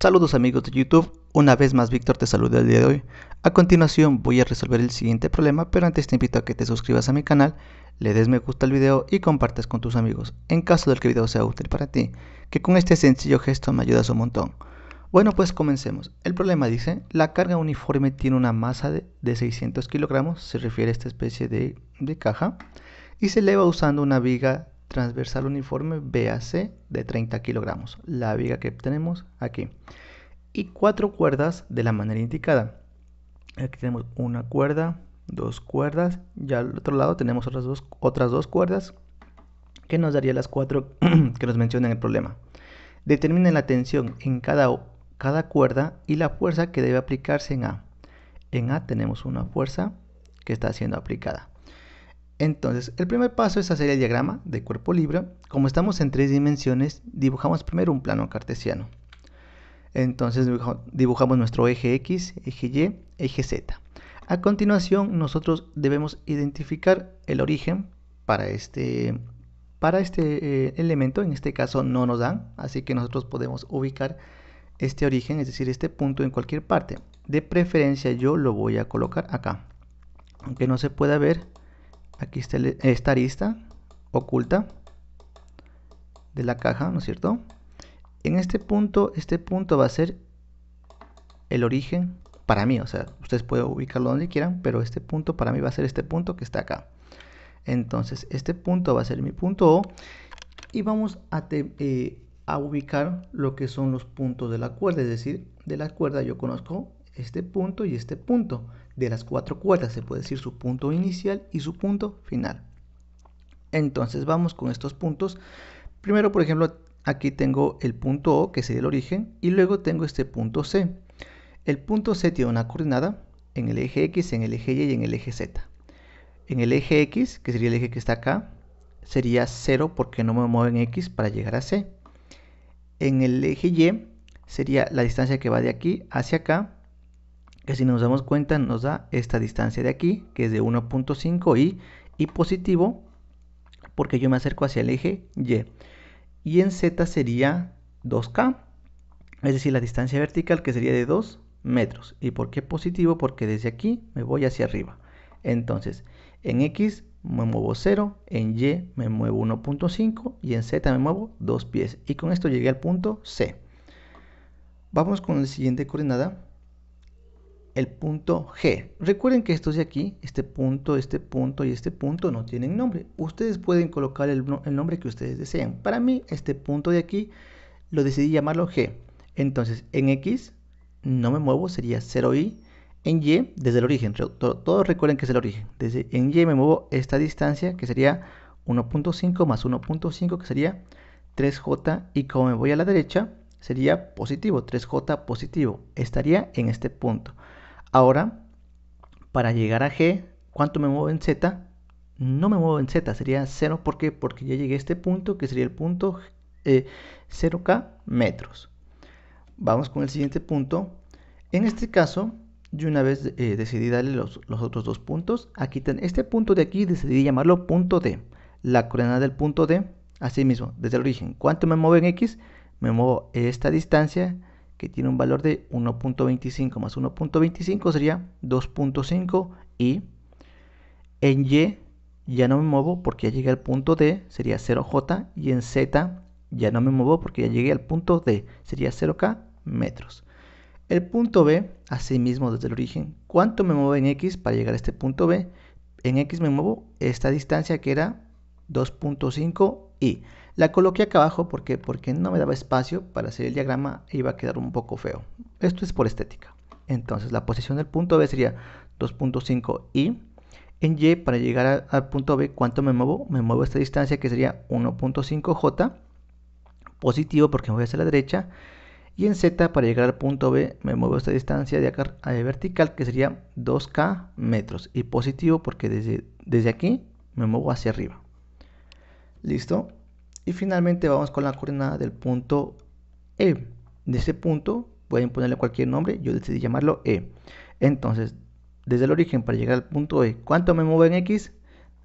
Saludos amigos de YouTube, una vez más Víctor te saluda el día de hoy. A continuación voy a resolver el siguiente problema, pero antes te invito a que te suscribas a mi canal, le des me gusta al video y compartas con tus amigos, en caso del que el video sea útil para ti, que con este sencillo gesto me ayudas un montón. Bueno pues comencemos, el problema dice, la carga uniforme tiene una masa de, 600 kilogramos, se refiere a esta especie de, de caja, y se eleva usando una viga transversal uniforme BAC de 30 kilogramos, la viga que tenemos aquí. Y cuatro cuerdas de la manera indicada. Aquí tenemos una cuerda, dos cuerdas, ya al otro lado tenemos otras dos, otras dos cuerdas que nos daría las cuatro que nos mencionan el problema. Determinen la tensión en cada, cada cuerda y la fuerza que debe aplicarse en A. En A tenemos una fuerza que está siendo aplicada. Entonces, el primer paso es hacer el diagrama de cuerpo libre. Como estamos en tres dimensiones, dibujamos primero un plano cartesiano. Entonces dibujamos nuestro eje X, eje Y, eje Z. A continuación, nosotros debemos identificar el origen para este, para este eh, elemento. En este caso no nos dan, así que nosotros podemos ubicar este origen, es decir, este punto en cualquier parte. De preferencia yo lo voy a colocar acá. Aunque no se pueda ver, Aquí está esta arista oculta de la caja, ¿no es cierto? En este punto, este punto va a ser el origen para mí, o sea, ustedes pueden ubicarlo donde quieran, pero este punto para mí va a ser este punto que está acá. Entonces, este punto va a ser mi punto O y vamos a, eh, a ubicar lo que son los puntos de la cuerda, es decir, de la cuerda yo conozco este punto y este punto de las cuatro cuerdas, se puede decir su punto inicial y su punto final. Entonces vamos con estos puntos. Primero, por ejemplo, aquí tengo el punto O, que sería el origen, y luego tengo este punto C. El punto C tiene una coordenada en el eje X, en el eje Y y en el eje Z. En el eje X, que sería el eje que está acá, sería 0 porque no me mueven en X para llegar a C. En el eje Y sería la distancia que va de aquí hacia acá que si nos damos cuenta nos da esta distancia de aquí, que es de 1.5 y, y positivo, porque yo me acerco hacia el eje Y. Y en Z sería 2K, es decir, la distancia vertical que sería de 2 metros. ¿Y por qué positivo? Porque desde aquí me voy hacia arriba. Entonces, en X me muevo 0, en Y me muevo 1.5 y en Z me muevo 2 pies. Y con esto llegué al punto C. Vamos con la siguiente coordenada, el punto G. Recuerden que estos de aquí, este punto, este punto y este punto no tienen nombre. Ustedes pueden colocar el, nombre que ustedes desean. Para mí, este punto de aquí lo decidí llamarlo G. Entonces, en X no me muevo, sería 0i. En Y, desde el origen, todos recuerden que es el origen. Desde en Y me muevo esta distancia, que sería 1.5 más 1.5, que sería 3J. Y como me voy a la derecha, sería positivo, 3J positivo. Estaría en este punto. Ahora, para llegar a G, ¿cuánto me muevo en Z? No me muevo en Z, sería 0. ¿Por qué? Porque ya llegué a este punto, que sería el punto 0K eh, metros. Vamos con el siguiente punto. En este caso, yo una vez eh, decidí darle los, otros dos puntos. Aquí este punto de aquí decidí llamarlo punto D. La coordenada del punto D, así mismo, desde el origen. ¿Cuánto me muevo en X? Me muevo esta distancia que tiene un valor de 1.25 más 1.25 sería 2.5 y en Y ya no me muevo porque ya llegué al punto D, sería 0J y en Z ya no me muevo porque ya llegué al punto D, sería 0K metros. El punto B, asimismo desde el origen, ¿cuánto me muevo en X para llegar a este punto B? En X me muevo esta distancia que era 2.5 y la coloqué acá abajo porque, porque no me daba espacio para hacer el diagrama e iba a quedar un poco feo. Esto es por estética. Entonces la posición del punto B sería 2.5i. En Y, para llegar al punto B, ¿cuánto me muevo? Me muevo esta distancia que sería 1.5j, positivo porque me voy hacia la derecha. Y en Z, para llegar al punto B, me muevo esta distancia de acá a eh, vertical que sería 2k metros. Y positivo porque desde, desde aquí me muevo hacia arriba. ¿Listo? Y finalmente vamos con la coordenada del punto E. De ese punto a ponerle cualquier nombre, yo decidí llamarlo E. Entonces, desde el origen para llegar al punto E, ¿cuánto me muevo en X?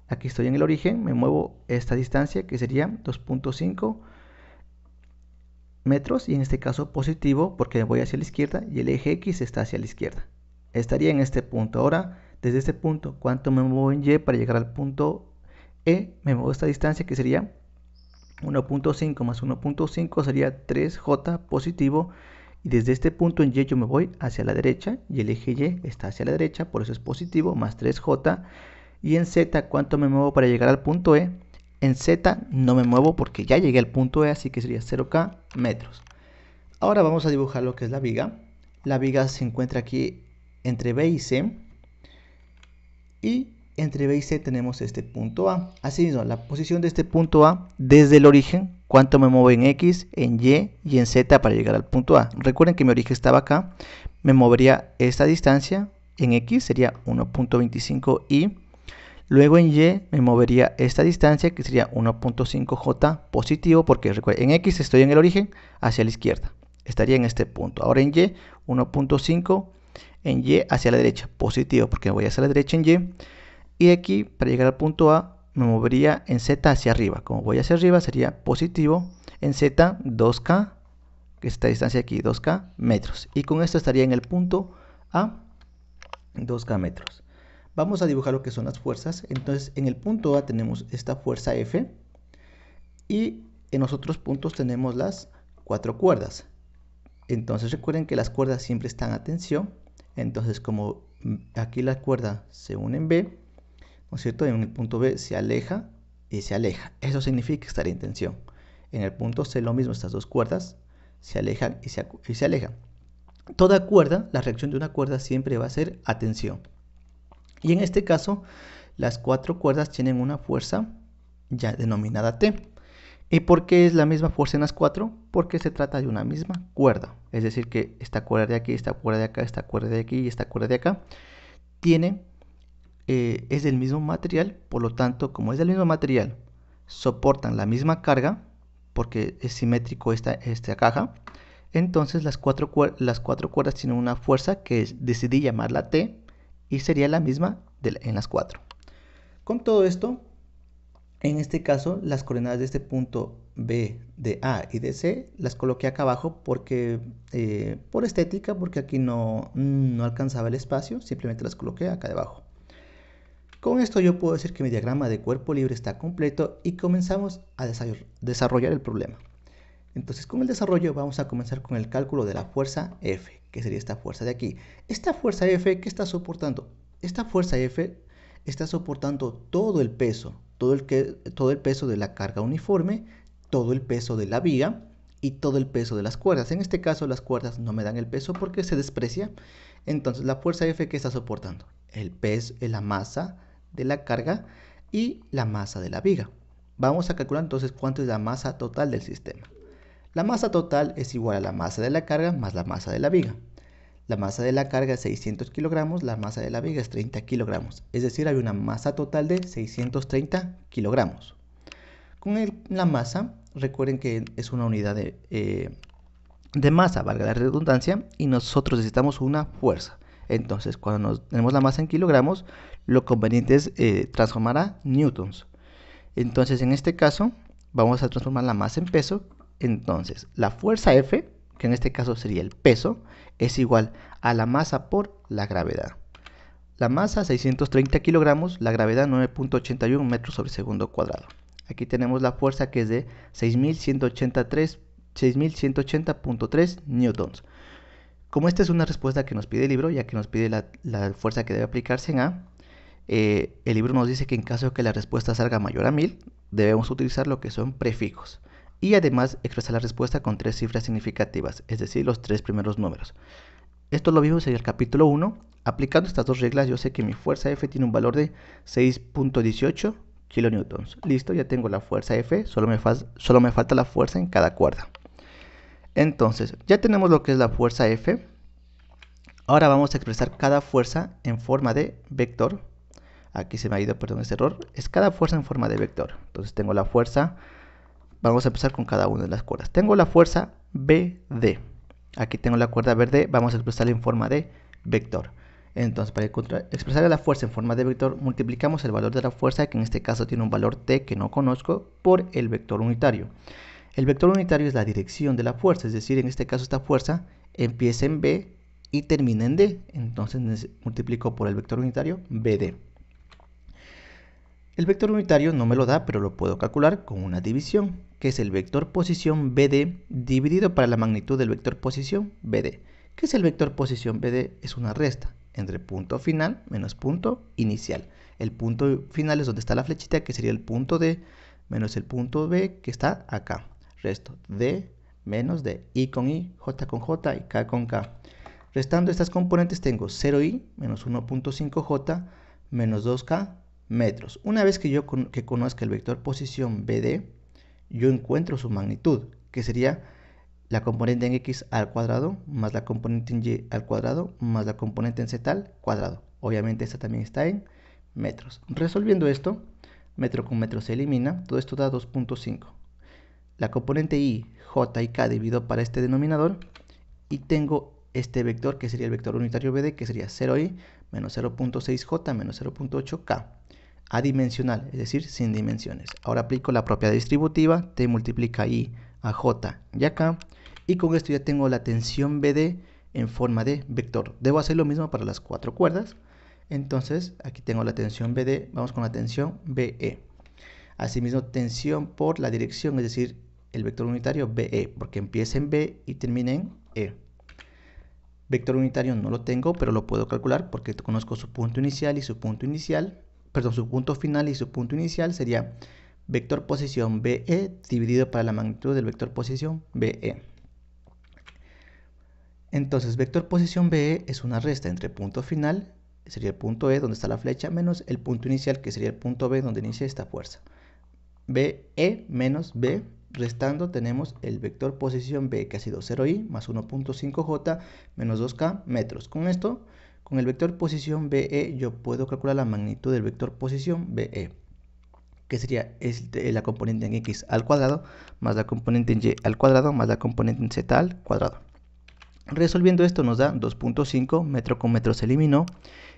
Aquí estoy en el origen, me muevo esta distancia que sería 2.5 metros y en este caso positivo porque voy hacia la izquierda y el eje X está hacia la izquierda. Estaría en este punto. Ahora, desde este punto, ¿cuánto me muevo en Y para llegar al punto E? Me muevo esta distancia que sería 1.5 más 1.5 sería 3j positivo y desde este punto en Y yo me voy hacia la derecha y el eje Y está hacia la derecha, por eso es positivo, más 3j. Y en Z, ¿cuánto me muevo para llegar al punto E? En Z no me muevo porque ya llegué al punto E, así que sería 0k metros. Ahora vamos a dibujar lo que es la viga. La viga se encuentra aquí entre B y C. Y entre B y C tenemos este punto A. así mismo, la posición de este punto A desde el origen, cuánto me muevo en X, en Y y en Z para llegar al punto A. Recuerden que mi origen estaba acá, me movería esta distancia en X, sería 1.25Y. Luego en Y me movería esta distancia que sería 1.5J positivo porque recuerden, en X estoy en el origen hacia la izquierda. Estaría en este punto. Ahora en Y 1.5 en Y hacia la derecha positivo porque voy hacia la derecha en Y y aquí, para llegar al punto A, me movería en Z hacia arriba. Como voy hacia arriba, sería positivo en Z 2K, que es esta distancia aquí, 2K metros. Y con esto estaría en el punto A, 2K metros. Vamos a dibujar lo que son las fuerzas. Entonces, en el punto A tenemos esta fuerza F y en los otros puntos tenemos las cuatro cuerdas. Entonces, recuerden que las cuerdas siempre están a tensión. Entonces, como aquí la cuerda se unen en B, cierto? En el punto B se aleja y se aleja. Eso significa estar en tensión. En el punto C lo mismo, estas dos cuerdas se alejan y se, y se alejan. Toda cuerda, la reacción de una cuerda siempre va a ser a tensión. Y en este caso, las cuatro cuerdas tienen una fuerza ya denominada T. ¿Y por qué es la misma fuerza en las cuatro? Porque se trata de una misma cuerda. Es decir, que esta cuerda de aquí, esta cuerda de acá, esta cuerda de aquí y esta cuerda de acá tienen eh, es del mismo material, por lo tanto, como es del mismo material, soportan la misma carga, porque es simétrico esta, caja, entonces las cuatro, cuerdas tienen una fuerza que decidí llamarla T y sería la misma en las cuatro. Con todo esto, en este caso, las coordenadas de este punto B, de A y de C las coloqué acá abajo porque, eh, por estética, porque aquí no, no alcanzaba el espacio, simplemente las coloqué acá debajo. Con esto yo puedo decir que mi diagrama de cuerpo libre está completo y comenzamos a desarrollar el problema. Entonces con el desarrollo vamos a comenzar con el cálculo de la fuerza F, que sería esta fuerza de aquí. Esta fuerza F, ¿qué está soportando? Esta fuerza F está soportando todo el peso, todo el, todo el peso de la carga uniforme, todo el peso de la viga y todo el peso de las cuerdas. En este caso las cuerdas no me dan el peso porque se desprecia. Entonces la fuerza F que está soportando el peso, la masa, de la carga y la masa de la viga. Vamos a calcular entonces cuánto es la masa total del sistema. La masa total es igual a la masa de la carga más la masa de la viga. La masa de la carga es 600 kilogramos, la masa de la viga es 30 kilogramos. Es decir, hay una masa total de 630 kilogramos. Con la masa, recuerden que es una unidad eh, de masa, valga la redundancia, y nosotros necesitamos una fuerza. Entonces, cuando nos, tenemos la masa en kilogramos, lo conveniente es eh, transformar a newtons. Entonces, en este caso, vamos a transformar la masa en peso. Entonces, la fuerza F, que en este caso sería el peso, es igual a la masa por la gravedad. La masa 630 kilogramos, la gravedad 9.81 metros sobre segundo cuadrado. Aquí tenemos la fuerza que es de 6180.3 newtons. Como esta es una respuesta que nos pide el libro, ya que nos pide la, fuerza que debe aplicarse en A, eh, el libro nos dice que en caso de que la respuesta salga mayor a 1000, debemos utilizar lo que son prefijos y además expresar la respuesta con tres cifras significativas, es decir, los tres primeros números. Esto lo vimos en el capítulo 1. Aplicando estas dos reglas, yo sé que mi fuerza F tiene un valor de 6.18 kN. Listo, ya tengo la fuerza F, solo me, solo me falta la fuerza en cada cuerda. Entonces, ya tenemos lo que es la fuerza F. Ahora vamos a expresar cada fuerza en forma de vector. Aquí se me ha ido, perdón, ese error. Es cada fuerza en forma de vector. Entonces tengo la fuerza. Vamos a empezar con cada una de las cuerdas. Tengo la fuerza BD. Aquí tengo la cuerda verde. Vamos a expresarla en forma de vector. Entonces, para expresar la fuerza en forma de vector, multiplicamos el valor de la fuerza, que en este caso tiene un valor t que no conozco, por el vector unitario. El vector unitario es la dirección de la fuerza, es decir, en este caso esta fuerza empieza en B y termina en D. Entonces multiplico por el vector unitario BD. El vector unitario no me lo da, pero lo puedo calcular con una división, que es el vector posición BD dividido para la magnitud del vector posición BD. ¿Qué es el vector posición BD? Es una resta entre punto final menos punto inicial. El punto final es donde está la flechita, que sería el punto D, menos el punto B, que está acá resto de menos de I con I, J con J y K con K. Restando estas componentes tengo 0i menos 1.5j menos 2k metros. Una vez que yo que conozca el vector posición BD, yo encuentro su magnitud, que sería la componente en x al cuadrado más la componente en y al cuadrado más la componente en z al cuadrado. Obviamente esta también está en metros. Resolviendo esto, metro con metro se elimina, todo esto da 2.5 la componente i, j y k dividido para este denominador y tengo este vector que sería el vector unitario BD que sería 0i menos 0.6j menos 0.8k adimensional, es decir, sin dimensiones. Ahora aplico la propia distributiva, t multiplica i a j y a k y con esto ya tengo la tensión BD en forma de vector. Debo hacer lo mismo para las cuatro cuerdas. Entonces, aquí tengo la tensión BD, vamos con la tensión BE. Asimismo, tensión por la dirección, es decir, el vector unitario BE, porque empieza en B y termina en E. Vector unitario no lo tengo, pero lo puedo calcular porque conozco su punto inicial y su punto inicial, perdón, su punto final y su punto inicial sería vector posición BE dividido para la magnitud del vector posición BE. Entonces, vector posición BE es una resta entre punto final, sería el punto E donde está la flecha, menos el punto inicial, que sería el punto B donde inicia esta fuerza. BE menos B Restando tenemos el vector posición B que ha sido 0i más 1.5j menos 2k metros. Con esto, con el vector posición BE yo puedo calcular la magnitud del vector posición BE, que sería este, la componente en x al cuadrado más la componente en y al cuadrado más la componente en z al cuadrado. Resolviendo esto nos da 2.5, metro con metro se eliminó,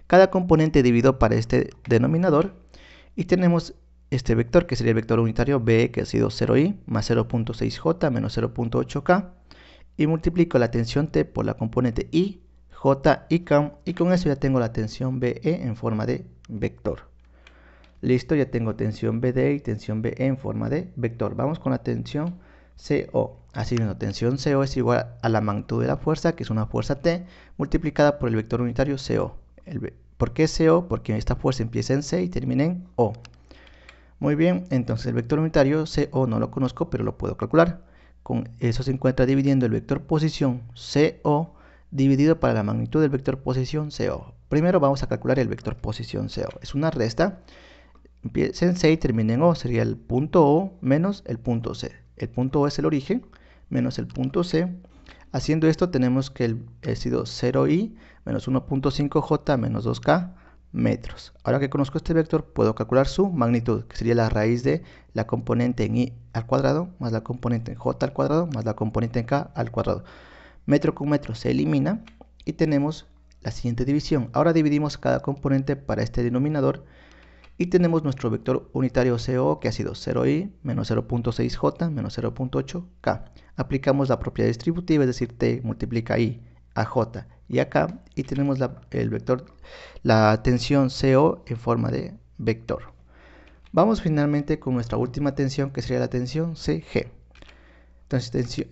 cada componente dividido para este denominador y tenemos este vector, que sería el vector unitario BE, que ha sido 0i, más 0.6j menos 0.8k, y multiplico la tensión T por la componente i, j, y k, y con eso ya tengo la tensión BE en forma de vector. Listo, ya tengo tensión BD y tensión BE en forma de vector. Vamos con la tensión CO. Así mismo, tensión CO es igual a la magnitud de la fuerza, que es una fuerza T, multiplicada por el vector unitario CO. ¿Por qué CO? Porque esta fuerza empieza en C y termina en O. Muy bien, entonces el vector unitario CO no lo conozco, pero lo puedo calcular. Con eso se encuentra dividiendo el vector posición CO dividido para la magnitud del vector posición CO. Primero vamos a calcular el vector posición CO. Es una resta, empieza en C y termina en O, sería el punto O menos el punto C. El punto O es el origen, menos el punto C. Haciendo esto tenemos que el, sido 0i menos 1.5j menos 2k metros. Ahora que conozco este vector, puedo calcular su magnitud, que sería la raíz de la componente en i al cuadrado, más la componente en j al cuadrado, más la componente en k al cuadrado. Metro con metro se elimina y tenemos la siguiente división. Ahora dividimos cada componente para este denominador y tenemos nuestro vector unitario co que ha sido 0i menos 0.6j menos 0.8k. Aplicamos la propiedad distributiva, es decir, t multiplica i a J. Y acá y tenemos la, el vector, la tensión CO en forma de vector. Vamos finalmente con nuestra última tensión que sería la tensión CG. Entonces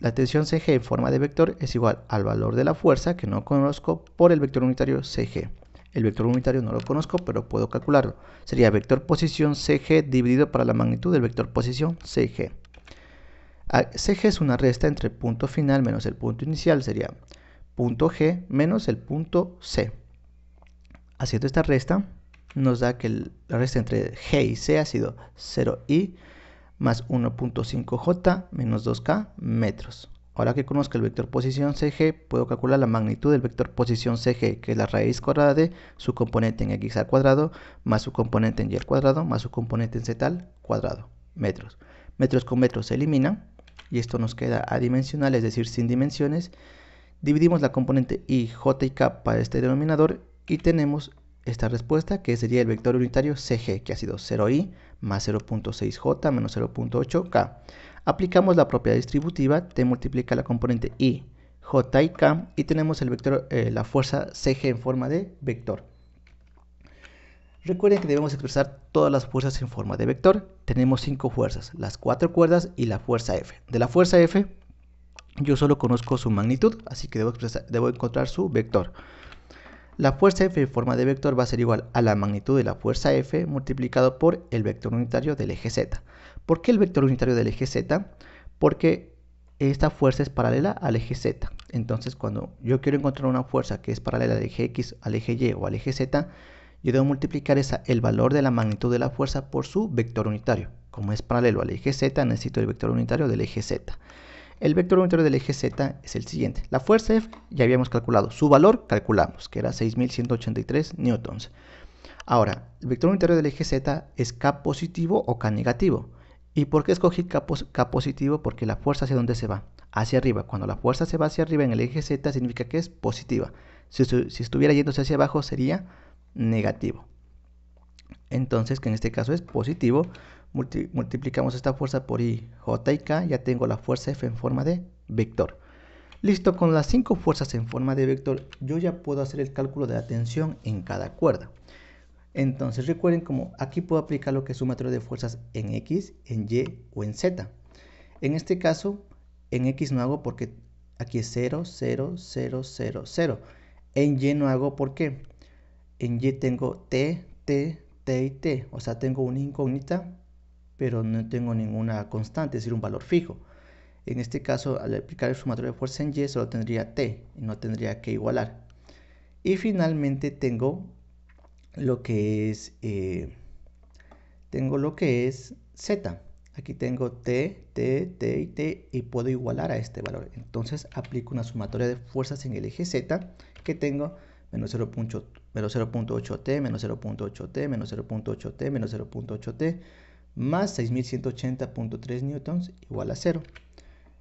la tensión CG en forma de vector es igual al valor de la fuerza que no conozco por el vector unitario CG. El vector unitario no lo conozco, pero puedo calcularlo. Sería vector posición CG dividido para la magnitud del vector posición CG. Ah, CG es una resta entre punto final menos el punto inicial, sería punto G menos el punto C. Haciendo esta resta, nos da que la resta entre G y C ha sido 0i más 1.5j menos 2k metros. Ahora que conozco el vector posición CG, puedo calcular la magnitud del vector posición CG, que es la raíz cuadrada de su componente en x al cuadrado, más su componente en y al cuadrado, más su componente en z al cuadrado, metros. Metros con metros se eliminan, y esto nos queda adimensional, es decir, sin dimensiones, Dividimos la componente i, j y k para este denominador y tenemos esta respuesta que sería el vector unitario CG, que ha sido 0i más 0.6j menos 0.8k. Aplicamos la propiedad distributiva, t multiplica la componente i, j y k y tenemos el vector, eh, la fuerza CG en forma de vector. Recuerden que debemos expresar todas las fuerzas en forma de vector. Tenemos cinco fuerzas, las cuatro cuerdas y la fuerza F. De la fuerza F yo solo conozco su magnitud, así que debo, encontrar su vector. La fuerza F en forma de vector va a ser igual a la magnitud de la fuerza F multiplicado por el vector unitario del eje Z. ¿Por qué el vector unitario del eje Z? Porque esta fuerza es paralela al eje Z. Entonces, cuando yo quiero encontrar una fuerza que es paralela al eje X, al eje Y o al eje Z, yo debo multiplicar el valor de la magnitud de la fuerza por su vector unitario. Como es paralelo al eje Z, necesito el vector unitario del eje Z. El vector unitario del eje Z es el siguiente. La fuerza F ya habíamos calculado. Su valor calculamos, que era 6.183 newtons. Ahora, el vector unitario del eje Z es K positivo o K negativo. ¿Y por qué escogí K, positivo? Porque la fuerza hacia dónde se va? Hacia arriba. Cuando la fuerza se va hacia arriba en el eje Z significa que es positiva. Si, si estuviera yéndose hacia abajo sería negativo. Entonces, que en este caso es positivo, multiplicamos esta fuerza por I, J y K, ya tengo la fuerza F en forma de vector. Listo, con las cinco fuerzas en forma de vector, yo ya puedo hacer el cálculo de la tensión en cada cuerda. Entonces recuerden como aquí puedo aplicar lo que es un de fuerzas en X, en Y o en Z. En este caso, en X no hago porque aquí es 0, 0, 0, 0, 0. En Y no hago porque en Y tengo T, T, T y T. O sea, tengo una incógnita pero no tengo ninguna constante, es decir, un valor fijo. En este caso, al aplicar el sumatorio de fuerza en Y, solo tendría T y no tendría que igualar. Y finalmente tengo lo que es, eh, tengo lo que es Z. Aquí tengo T, T, T y T y puedo igualar a este valor. Entonces aplico una sumatoria de fuerzas en el eje Z que tengo menos 08 menos 0.8T, menos 0.8T, menos 0.8T, menos 0.8T, más 6180.3 newtons igual a 0.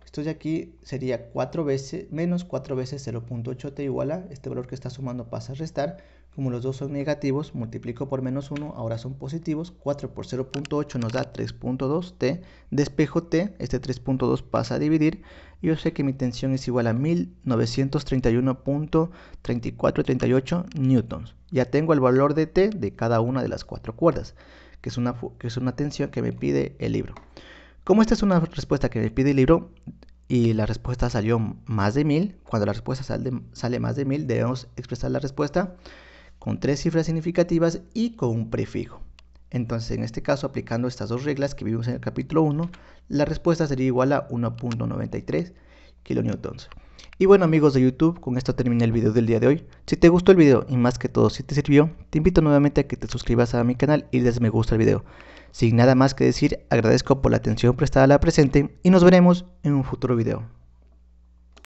Esto de aquí sería veces, menos 4 veces 0.8 T igual a, este valor que está sumando pasa a restar, como los dos son negativos, multiplico por menos 1, ahora son positivos, 4 por 0.8 nos da 3.2 t, despejo t, este 3.2 pasa a dividir, y yo sé que mi tensión es igual a 1931.3438 newtons. Ya tengo el valor de t de cada una de las cuatro cuerdas que es una, que es una tensión que me pide el libro. Como esta es una respuesta que me pide el libro y la respuesta salió más de 1000, cuando la respuesta sale, más de 1000 debemos expresar la respuesta con tres cifras significativas y con un prefijo. Entonces, en este caso, aplicando estas dos reglas que vimos en el capítulo 1, la respuesta sería igual a 1.93 kN, y bueno amigos de YouTube, con esto termina el video del día de hoy. Si te gustó el video y más que todo si te sirvió, te invito nuevamente a que te suscribas a mi canal y des me gusta al video. Sin nada más que decir, agradezco por la atención prestada a la presente y nos veremos en un futuro video.